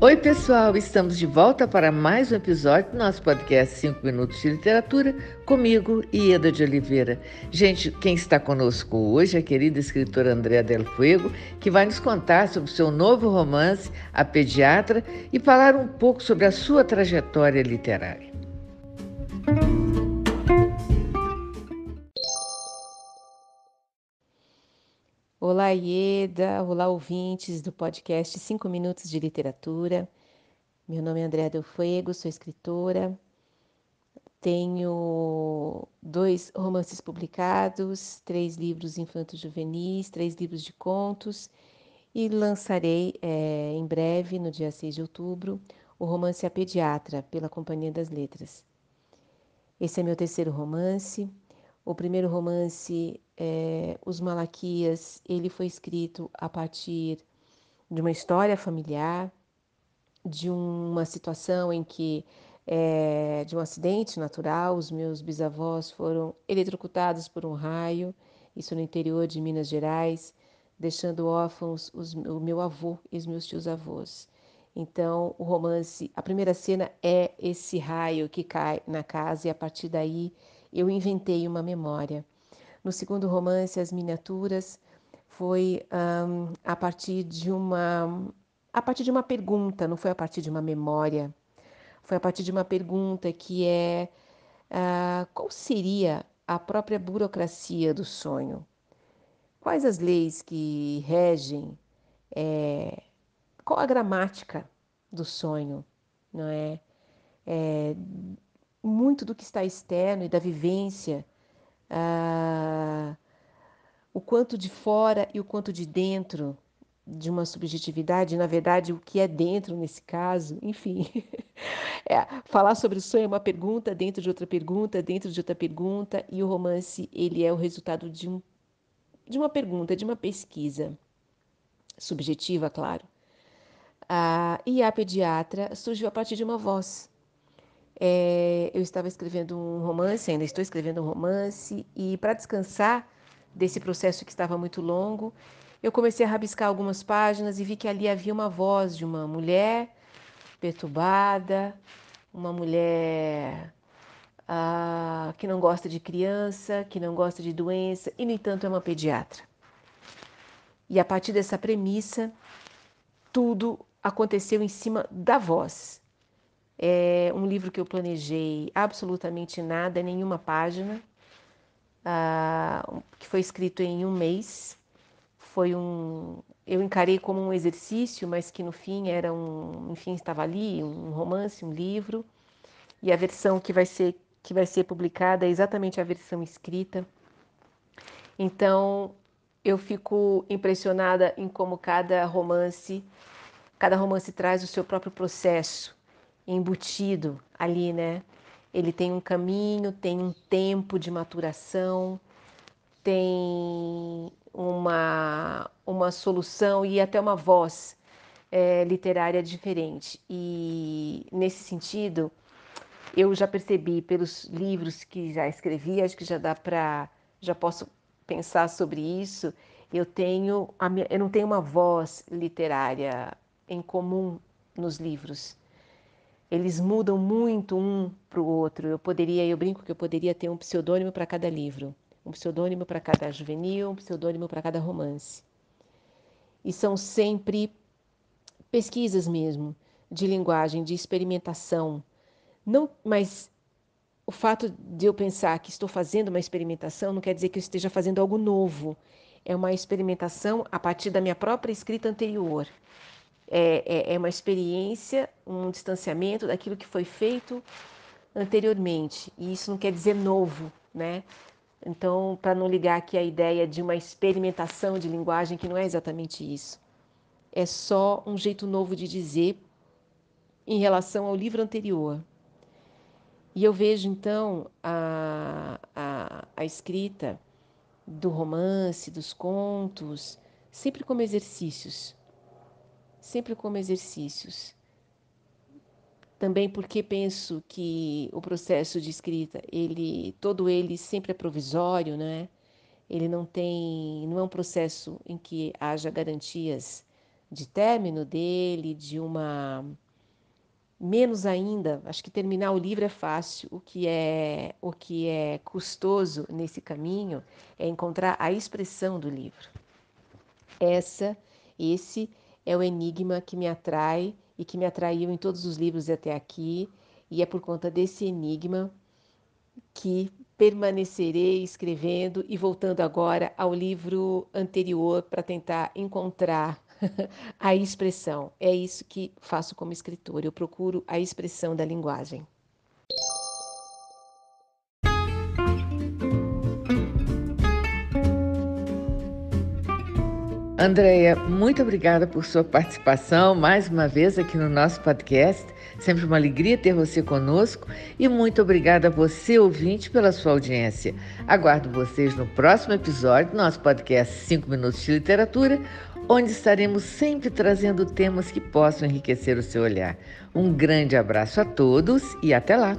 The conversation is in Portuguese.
Oi, pessoal, estamos de volta para mais um episódio do nosso podcast 5 Minutos de Literatura, comigo, e Eda de Oliveira. Gente, quem está conosco hoje é a querida escritora Andréa Del Fuego, que vai nos contar sobre seu novo romance, A Pediatra, e falar um pouco sobre a sua trajetória literária. Olá, Ieda. Olá, ouvintes do podcast 5 Minutos de Literatura. Meu nome é Andréa Del Fuego, sou escritora. Tenho dois romances publicados, três livros infantos juvenis três livros de contos e lançarei é, em breve, no dia 6 de outubro, o romance A Pediatra, pela Companhia das Letras. Esse é meu terceiro romance. O primeiro romance é, os Malaquias, ele foi escrito a partir de uma história familiar, de uma situação em que, é, de um acidente natural, os meus bisavós foram eletrocutados por um raio, isso no interior de Minas Gerais, deixando órfãos os, o meu avô e os meus tios-avós. Então, o romance, a primeira cena é esse raio que cai na casa, e a partir daí eu inventei uma memória. No segundo romance, As Miniaturas, foi um, a partir de uma a partir de uma pergunta, não foi a partir de uma memória. Foi a partir de uma pergunta que é uh, qual seria a própria burocracia do sonho? Quais as leis que regem? É, qual a gramática do sonho? Não é? é muito do que está externo e da vivência uh, quanto de fora e o quanto de dentro de uma subjetividade, na verdade, o que é dentro nesse caso, enfim. É, falar sobre o sonho é uma pergunta dentro de outra pergunta, dentro de outra pergunta, e o romance, ele é o resultado de, um, de uma pergunta, de uma pesquisa subjetiva, claro. Ah, e a pediatra surgiu a partir de uma voz. É, eu estava escrevendo um romance, ainda estou escrevendo um romance, e para descansar, desse processo que estava muito longo. Eu comecei a rabiscar algumas páginas e vi que ali havia uma voz de uma mulher perturbada, uma mulher ah, que não gosta de criança, que não gosta de doença e, no entanto, é uma pediatra. E a partir dessa premissa, tudo aconteceu em cima da voz. É um livro que eu planejei absolutamente nada, nenhuma página. Ah, foi escrito em um mês. Foi um, eu encarei como um exercício, mas que no fim era um, enfim, estava ali um romance, um livro. E a versão que vai ser que vai ser publicada é exatamente a versão escrita. Então, eu fico impressionada em como cada romance, cada romance traz o seu próprio processo embutido ali, né? Ele tem um caminho, tem um tempo de maturação, tem uma, uma solução e até uma voz é, literária diferente. E nesse sentido, eu já percebi pelos livros que já escrevi, acho que já dá para, já posso pensar sobre isso. Eu tenho a minha, eu não tenho uma voz literária em comum nos livros. Eles mudam muito um para o outro. Eu poderia, eu brinco que eu poderia ter um pseudônimo para cada livro um pseudônimo para cada juvenil, um pseudônimo para cada romance. E são sempre pesquisas mesmo, de linguagem, de experimentação. Não, mas o fato de eu pensar que estou fazendo uma experimentação não quer dizer que eu esteja fazendo algo novo. É uma experimentação a partir da minha própria escrita anterior. É, é, é uma experiência, um distanciamento daquilo que foi feito anteriormente. E isso não quer dizer novo, né? Então, para não ligar aqui a ideia de uma experimentação de linguagem, que não é exatamente isso. É só um jeito novo de dizer em relação ao livro anterior. E eu vejo, então, a, a, a escrita do romance, dos contos, sempre como exercícios. Sempre como exercícios também porque penso que o processo de escrita, ele todo ele sempre é provisório, né? Ele não tem, não é um processo em que haja garantias de término dele, de uma menos ainda, acho que terminar o livro é fácil. O que é o que é custoso nesse caminho é encontrar a expressão do livro. Essa esse é o enigma que me atrai e que me atraiu em todos os livros até aqui, e é por conta desse enigma que permanecerei escrevendo e voltando agora ao livro anterior para tentar encontrar a expressão. É isso que faço como escritora, eu procuro a expressão da linguagem. Andréia, muito obrigada por sua participação mais uma vez aqui no nosso podcast. Sempre uma alegria ter você conosco e muito obrigada a você, ouvinte, pela sua audiência. Aguardo vocês no próximo episódio do nosso podcast 5 Minutos de Literatura, onde estaremos sempre trazendo temas que possam enriquecer o seu olhar. Um grande abraço a todos e até lá!